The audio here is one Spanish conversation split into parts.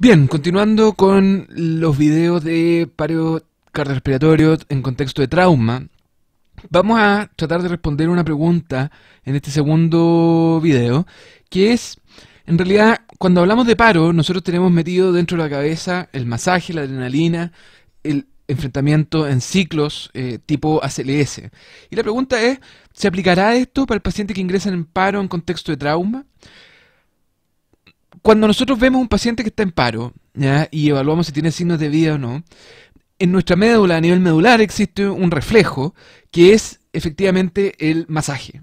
Bien, continuando con los videos de paro cardiorrespiratorio en contexto de trauma, vamos a tratar de responder una pregunta en este segundo video, que es, en realidad, cuando hablamos de paro, nosotros tenemos metido dentro de la cabeza el masaje, la adrenalina, el enfrentamiento en ciclos eh, tipo ACLS. Y la pregunta es, ¿se aplicará esto para el paciente que ingresa en paro en contexto de trauma? cuando nosotros vemos un paciente que está en paro y evaluamos si tiene signos de vida o no, en nuestra médula, a nivel medular, existe un reflejo que es efectivamente el masaje.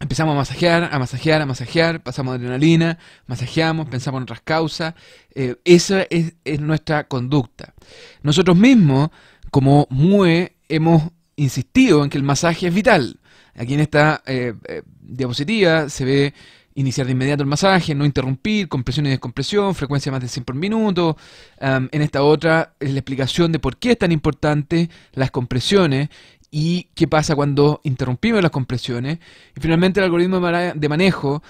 empezamos a masajear, a masajear, a masajear, pasamos adrenalina, masajeamos, pensamos en otras causas. Eh, esa es, nuestra conducta. Nosotros mismos, como MUE, hemos insistido en que el masaje es vital. Aquí en esta eh, eh, diapositiva se ve iniciar de inmediato el masaje, no interrumpir, compresión y descompresión, frecuencia más de 100 por minuto. en esta otra es la explicación de por qué es tan importante las compresiones y qué pasa cuando interrumpimos las compresiones. Y finalmente el algoritmo de manejo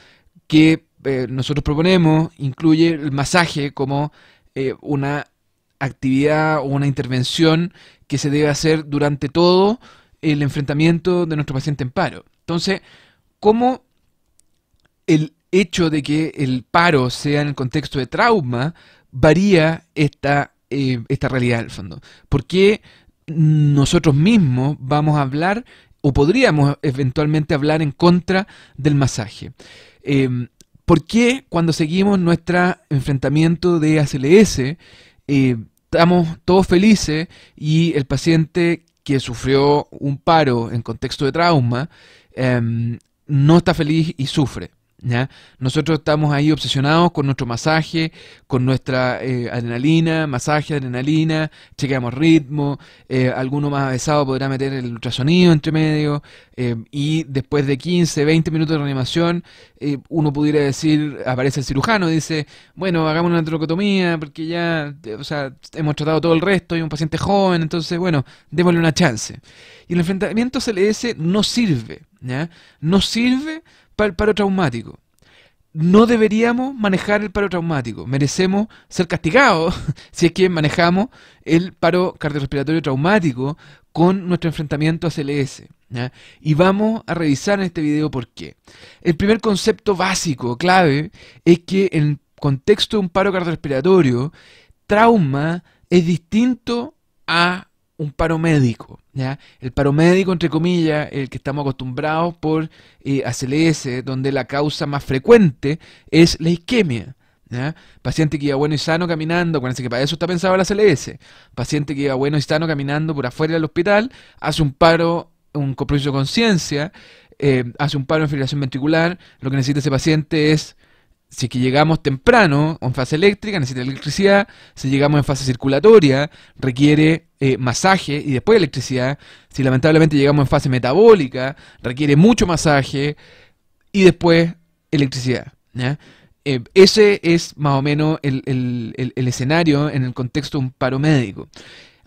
que eh, nosotros proponemos incluye el masaje como eh, una actividad o una intervención que se debe hacer durante todo el enfrentamiento de nuestro paciente en paro. Entonces, ¿cómo el hecho de que el paro sea en el contexto de trauma varía esta, eh, esta realidad al fondo. qué nosotros mismos vamos a hablar o podríamos eventualmente hablar en contra del masaje? Em, ¿Por qué cuando seguimos nuestro enfrentamiento de ACLS eh, estamos todos felices y el paciente que sufrió un paro en contexto de trauma em, no está feliz y sufre? Nosotros estamos ahí obsesionados con nuestro masaje, con nuestra eh, adrenalina, masaje, adrenalina, chequeamos ritmo, eh, alguno más avesado podrá meter el ultrasonido entre medio, eh, y después de 15, 20 minutos de reanimación, uno pudiera decir, aparece el cirujano, dice, bueno, hagamos una trocotomía, porque ya, o sea, hemos tratado todo el resto, hay un paciente joven, entonces, bueno, démosle una chance. Y el enfrentamiento CLS no sirve, no sirve para el paro traumático. No deberíamos manejar el paro traumático. Merecemos ser castigados si es que manejamos el paro cardiorrespiratorio traumático con nuestro enfrentamiento a CLS. Y vamos a revisar en este video por qué. El primer concepto básico, clave, es que en el contexto de un paro cardiorrespiratorio, trauma es distinto a un paro médico. El paro médico, entre comillas, el que estamos acostumbrados por eh, ACLS, donde la causa más frecuente es la isquemia. Paciente que iba bueno y sano caminando, acuérdense que para eso está pensado la ACLS. Paciente que iba bueno y sano caminando por afuera del hospital, hace un paro, un compromiso de conciencia, eh, hace un paro en fibrilación ventricular. Lo que necesita ese paciente es si es que llegamos temprano en fase eléctrica, necesita electricidad, si llegamos en fase circulatoria, requiere eh, masaje y después electricidad, si lamentablemente llegamos en fase metabólica, requiere mucho masaje y después electricidad. Eh, ese es más o menos el, el, escenario en el contexto de un paro médico.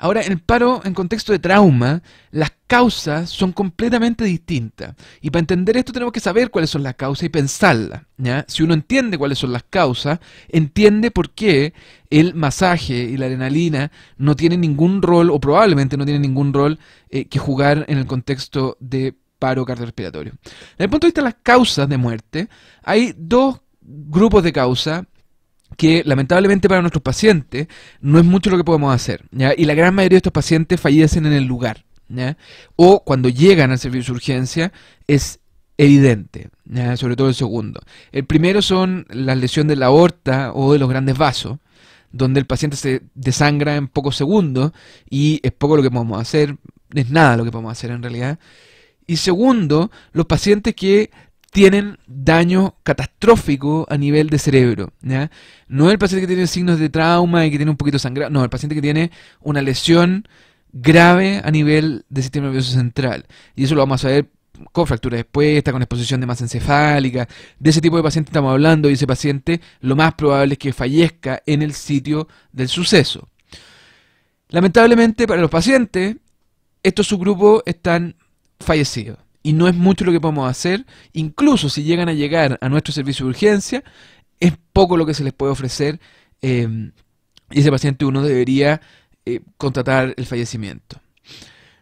Ahora, el paro en contexto de trauma, las causas son completamente distintas. Y para entender esto tenemos que saber cuáles son las causas y pensarlas. ¿ya? Si uno entiende cuáles son las causas, entiende por qué el masaje y la adrenalina no tienen ningún rol, o probablemente no tienen ningún rol eh, que jugar en el contexto de paro cardiorrespiratorio. Desde el punto de vista de las causas de muerte, hay dos grupos de causa que lamentablemente para nuestros pacientes no es mucho lo que podemos hacer. Y la gran mayoría de estos pacientes fallecen en el lugar. O cuando llegan al servicio de urgencia es evidente, sobre todo el segundo. El primero son las lesiones de la aorta o de los grandes vasos, donde el paciente se desangra en pocos segundos y es poco lo que podemos hacer, es nada lo que podemos hacer en realidad. Y segundo, los pacientes que tienen daño catastrófico a nivel de cerebro. No el paciente que tiene signos de trauma y que tiene un poquito sangrado, no, el paciente que tiene una lesión grave a nivel del sistema nervioso central. Y eso lo vamos a ver con fractura expuesta, con exposición de masa encefálica. De ese tipo de paciente estamos hablando y ese paciente lo más probable es que fallezca en el sitio del suceso. Lamentablemente para los pacientes, estos subgrupos están fallecidos y no es mucho lo que podemos hacer. Incluso si llegan a llegar a nuestro servicio de urgencia, es poco lo que se les puede ofrecer em, y ese paciente uno debería eh, contratar el fallecimiento.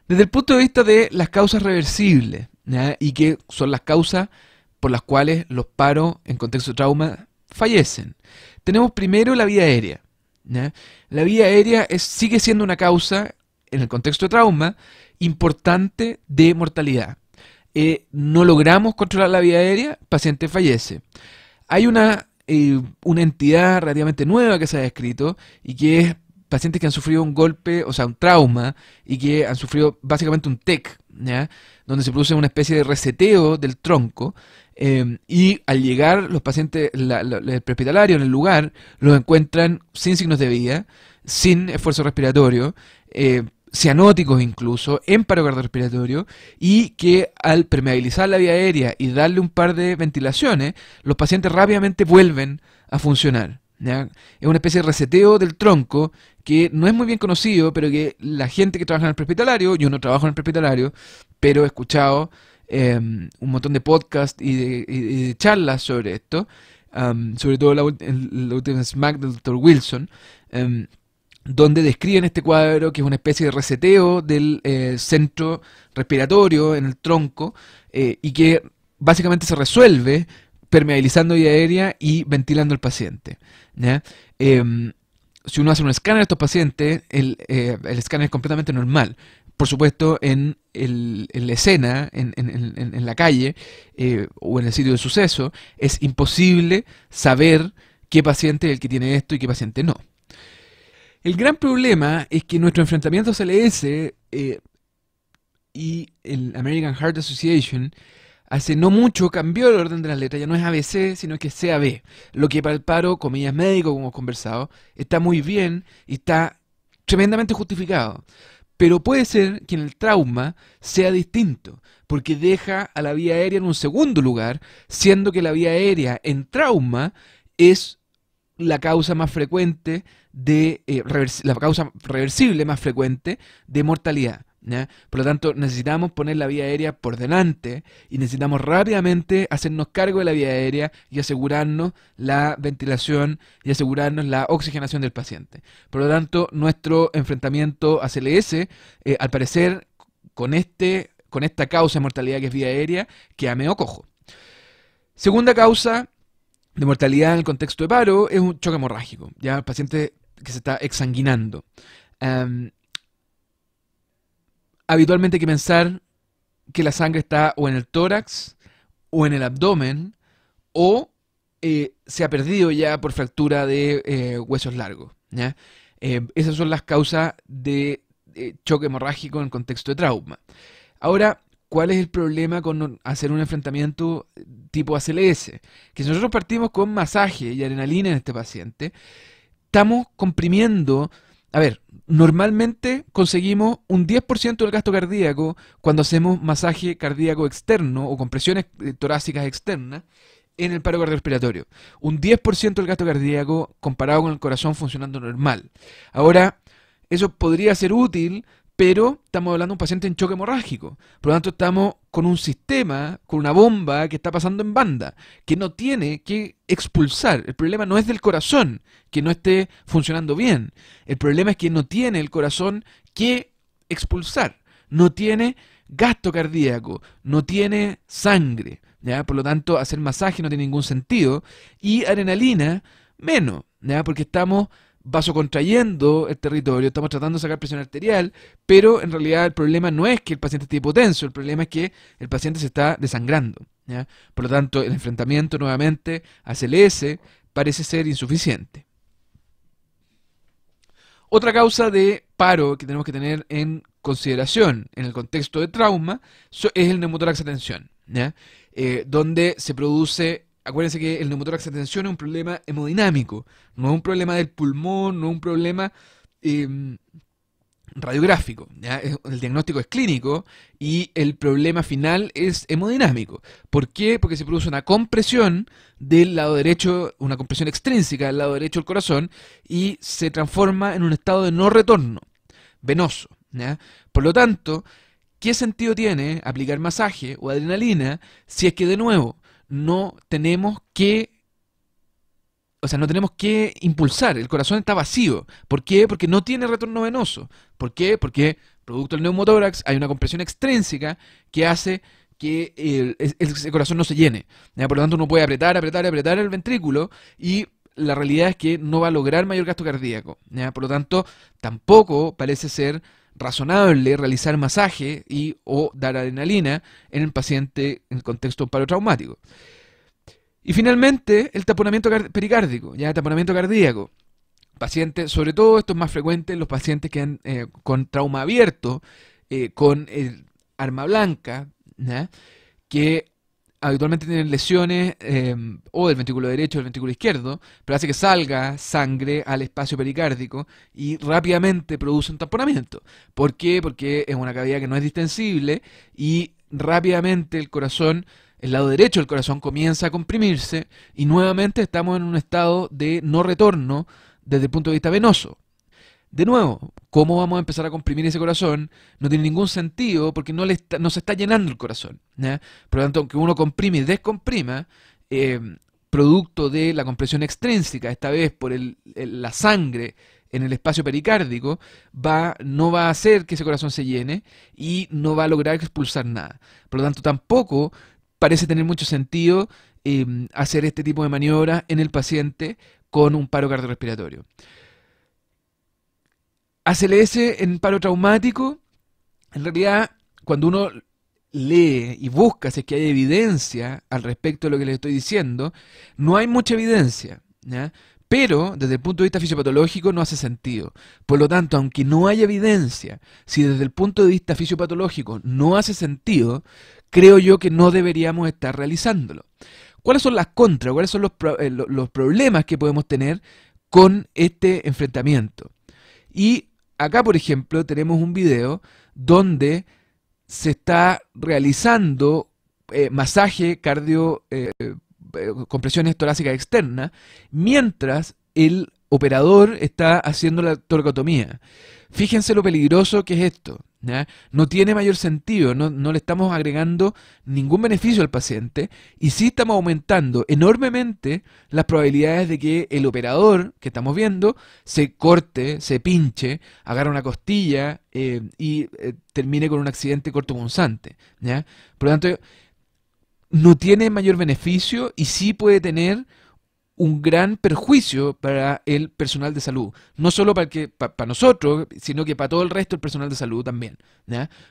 Desde el punto de vista de las causas reversibles y que son las causas por las cuales los paros en contexto de trauma fallecen. Tenemos primero la vía aérea. La vía aérea sigue siendo una causa en el contexto de trauma importante de mortalidad. Eh, no logramos controlar la vía aérea, el paciente fallece. Hay una, eh, una entidad relativamente nueva que se ha descrito y que es pacientes que han sufrido un golpe, o sea, un trauma, y que han sufrido básicamente un TEC, donde se produce una especie de reseteo del tronco, eh, y al llegar los pacientes, el prehospitalario en el lugar, los encuentran sin signos de vida, sin esfuerzo respiratorio, cianóticos incluso, en paro cardiorrespiratorio, y que al permeabilizar la vía aérea y darle un par de ventilaciones, los pacientes rápidamente vuelven a funcionar. Es una especie de reseteo del tronco que no es muy bien conocido, pero que la gente que trabaja en el prehospitalario, yo no trabajo en el prehospitalario, pero he escuchado em, un montón de podcasts y de, charlas sobre esto, sobre todo la, el, último smack del doctor Wilson. Em, donde describen este cuadro, que es una especie de reseteo del eh, centro respiratorio en el tronco, eh, y que básicamente se resuelve permeabilizando vía aérea y ventilando al paciente. Em, si uno hace un escáner de estos pacientes, eh, el, escáner es completamente normal. Por supuesto, en, la escena, en, en la calle o en el sitio de suceso, es imposible saber qué paciente es el que tiene esto y qué paciente no. El gran problema es que nuestro enfrentamiento CLS eh, y el American Heart Association hace no mucho cambió el orden de las letras, ya no es ABC, sino que es CAB. Lo que para el paro, comillas médico, como hemos conversado, está muy bien y está tremendamente justificado. Pero puede ser que en el trauma sea distinto, porque deja a la vía aérea en un segundo lugar, siendo que la vía aérea en trauma es la causa más frecuente de eh, la causa reversible más frecuente de mortalidad. Por lo tanto, necesitamos poner la vía aérea por delante y necesitamos rápidamente hacernos cargo de la vía aérea y asegurarnos la ventilación y asegurarnos la oxigenación del paciente. Por lo tanto, nuestro enfrentamiento a CLS, eh, al parecer, con, este, con esta causa de mortalidad que es vía aérea, que ameo cojo. Segunda causa de mortalidad en el contexto de paro es un choque hemorrágico, ya el paciente que se está exsanguinando. Em, habitualmente hay que pensar que la sangre está o en el tórax o en el abdomen o eh, se ha perdido ya por fractura de eh, huesos largos. Em, esas son las causas de choque hemorrágico en el contexto de trauma. Ahora, ¿cuál es el problema con hacer un enfrentamiento tipo ACLS, que si nosotros partimos con masaje y adrenalina en este paciente, estamos comprimiendo, a ver, normalmente conseguimos un 10% del gasto cardíaco cuando hacemos masaje cardíaco externo o compresiones eh, torácicas externas en el paro respiratorio Un 10% del gasto cardíaco comparado con el corazón funcionando normal. Ahora, eso podría ser útil pero estamos hablando de un paciente en choque hemorrágico. Por lo tanto, estamos con un sistema, con una bomba que está pasando en banda, que no tiene que expulsar. El problema no es del corazón, que no esté funcionando bien. El problema es que no tiene el corazón que expulsar. No tiene gasto cardíaco, no tiene sangre. ¿ya? Por lo tanto, hacer masaje no tiene ningún sentido. Y adrenalina, menos, ¿ya? porque estamos vaso contrayendo el territorio, estamos tratando de sacar presión arterial, pero en realidad el problema no es que el paciente esté hipotenso, el problema es que el paciente se está desangrando. Por lo tanto, el enfrentamiento nuevamente a CLS parece ser insuficiente. Otra causa de paro que tenemos que tener en consideración en el contexto de trauma es el neumotórax de tensión, eh, donde se produce acuérdense que el neumotórax de tensión es un problema hemodinámico, no es un problema del pulmón, no es un problema em, radiográfico. El diagnóstico es clínico y el problema final es hemodinámico. ¿Por qué? Porque se produce una compresión del lado derecho, una compresión extrínseca del lado derecho del corazón y se transforma en un estado de no retorno venoso. Por lo tanto, ¿qué sentido tiene aplicar masaje o adrenalina si es que de nuevo no tenemos que, o sea, no tenemos que impulsar, el corazón está vacío. ¿Por qué? Porque no tiene retorno venoso. ¿Por qué? Porque producto del neumotórax hay una compresión extrínseca que hace que el, corazón no se llene. Por lo tanto, uno puede apretar, apretar, apretar el ventrículo y la realidad es que no va a lograr mayor gasto cardíaco. ¿ya? Por lo tanto, tampoco parece ser razonable realizar masaje y o dar adrenalina en el paciente en contexto parotraumático. traumático. Y finalmente, el taponamiento pericárdico, ya taponamiento cardíaco. Pacientes, sobre todo esto es más frecuente en los pacientes que han, eh, con trauma abierto, eh, con arma blanca, que habitualmente tienen lesiones eh, o del ventrículo derecho o del ventrículo izquierdo, pero hace que salga sangre al espacio pericárdico y rápidamente produce un tamponamiento. ¿Por qué? Porque es una cavidad que no es distensible y rápidamente el corazón, el lado derecho del corazón comienza a comprimirse y nuevamente estamos en un estado de no retorno desde el punto de vista venoso de nuevo, ¿cómo vamos a empezar a comprimir ese corazón? No tiene ningún sentido porque no, le se está llenando el corazón. Por lo tanto, aunque uno comprime y descomprima, eh, producto de la compresión extrínseca, esta vez por la sangre en el espacio pericárdico, no va a hacer que ese corazón se llene y no va a lograr expulsar nada. Por lo tanto, tampoco parece tener mucho sentido eh, hacer este tipo de maniobra en el paciente con un paro cardiorrespiratorio. ACLS en paro traumático, en realidad, cuando uno lee y busca si es que hay evidencia al respecto de lo que les estoy diciendo, no hay mucha evidencia. Pero desde el punto de vista fisiopatológico no hace sentido. Por lo tanto, aunque no haya evidencia, si desde el punto de vista fisiopatológico no hace sentido, creo yo que no deberíamos estar realizándolo. ¿Cuáles son las contras? ¿Cuáles son los, eh, los problemas que podemos tener con este enfrentamiento? Y acá, por ejemplo, tenemos un video donde se está realizando eh, masaje cardio, eh, eh, compresiones torácicas externas, mientras el operador está haciendo la torcotomía. Fíjense lo peligroso que es esto. ¿ya? No tiene mayor sentido, no, le estamos agregando ningún beneficio al paciente y sí estamos aumentando enormemente las probabilidades de que el operador que estamos viendo se corte, se pinche, agarre una costilla eh, y eh, termine con un accidente cortopunzante. ¿ya? Por lo tanto, no tiene mayor beneficio y sí puede tener un gran perjuicio para el personal de salud. No solo para, que, para, nosotros, sino que para todo el resto del personal de salud también.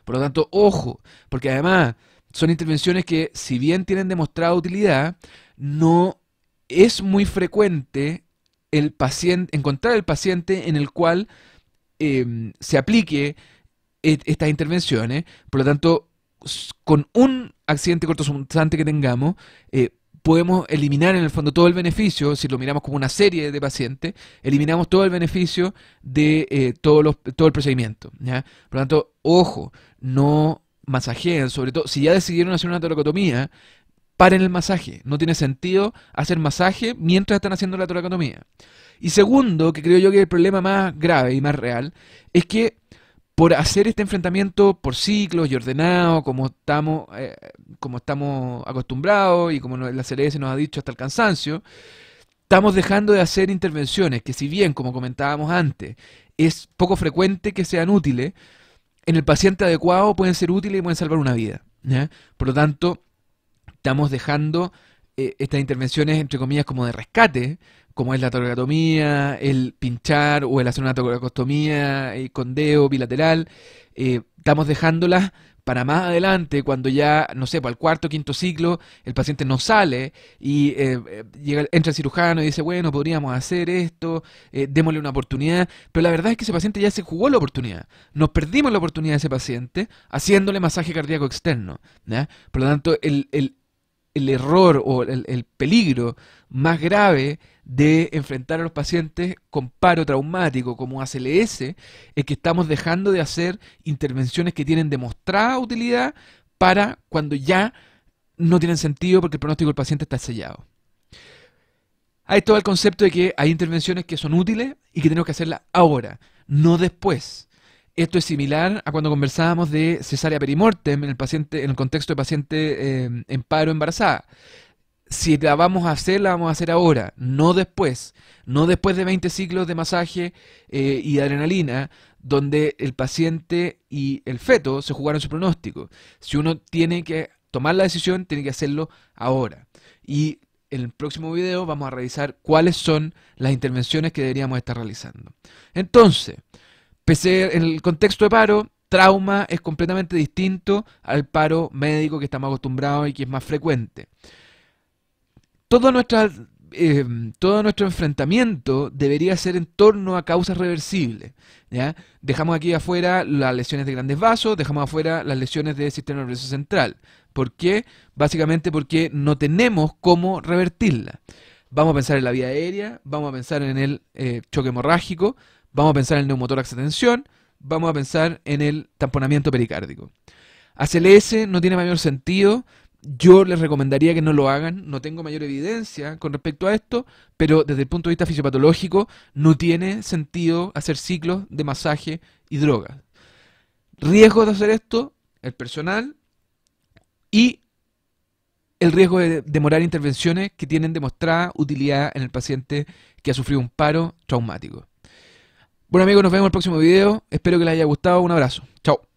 Por lo tanto, ojo, porque además son intervenciones que, si bien tienen demostrada utilidad, no es muy frecuente el paciente, encontrar el paciente en el cual em, se aplique e, estas intervenciones. Por lo tanto, con un accidente sustante que tengamos, eh, podemos eliminar en el fondo todo el beneficio, si lo miramos como una serie de pacientes, eliminamos todo el beneficio de eh, todo, los, todo el procedimiento. Por lo tanto, ojo, no masajeen, sobre todo si ya decidieron hacer una toracotomía, paren el masaje. No tiene sentido hacer masaje mientras están haciendo la toracotomía. Y segundo, que creo yo que es el problema más grave y más real, es que por hacer este enfrentamiento por ciclos y ordenado, como estamos, eh, como estamos acostumbrados y como la CLS nos ha dicho hasta el cansancio, estamos dejando de hacer intervenciones que si bien, como comentábamos antes, es poco frecuente que sean útiles, en el paciente adecuado pueden ser útiles y pueden salvar una vida. Por lo tanto, estamos dejando eh, estas intervenciones, entre comillas, como de rescate, como es la toracotomía, el pinchar o el hacer una toracostomía con condeo bilateral, eh, estamos dejándolas para más adelante, cuando ya, no sé, para pues, el cuarto, quinto ciclo, el paciente no sale y eh, eh, entra el cirujano y dice, bueno, podríamos hacer esto, démosle una oportunidad, pero la verdad es que ese paciente ya se jugó la oportunidad, nos perdimos la oportunidad de ese paciente haciéndole masaje cardíaco externo, ¿no? Por lo tanto, el el error o el, peligro más grave de enfrentar a los pacientes con paro traumático como ACLS es que estamos dejando de hacer intervenciones que tienen demostrada utilidad para cuando ya no tienen sentido porque el pronóstico del paciente está sellado. Hay todo el concepto de que hay intervenciones que son útiles y que tenemos que hacerlas ahora, no después. Esto es similar a cuando conversábamos de cesárea perimortem en el paciente, en el contexto de paciente eh, en paro embarazada. Si la vamos a hacer, la vamos a hacer ahora, no después, no después de 20 ciclos de masaje eh, y adrenalina, donde el paciente y el feto se jugaron su pronóstico. Si uno tiene que tomar la decisión, tiene que hacerlo ahora. Y en el próximo video vamos a revisar cuáles son las intervenciones que deberíamos estar realizando. Entonces, Pese el contexto de paro, trauma es completamente distinto al paro médico que estamos acostumbrados y que es más frecuente. Eh, todo, nuestro enfrentamiento debería ser en torno a causas reversibles. ¿ya? Dejamos aquí afuera las lesiones de grandes vasos, dejamos afuera las lesiones del sistema nervioso central. ¿Por qué? Básicamente porque no tenemos cómo revertirla. Vamos a pensar en la vía aérea, vamos a pensar en el eh, choque hemorrágico, Vamos a pensar en el neumotórax de tensión, vamos a pensar en el tamponamiento pericárdico. ACLS e no tiene mayor sentido, yo les recomendaría que no lo hagan, no tengo mayor evidencia con respecto a esto, pero desde el punto de vista fisiopatológico no tiene sentido hacer ciclos de masaje y drogas. Riesgo de hacer esto, el personal y el riesgo de demorar intervenciones que tienen demostrada utilidad en el paciente que ha sufrido un paro traumático. Bueno amigos, nos vemos en el próximo video. Espero que les haya gustado. Un abrazo. Chao.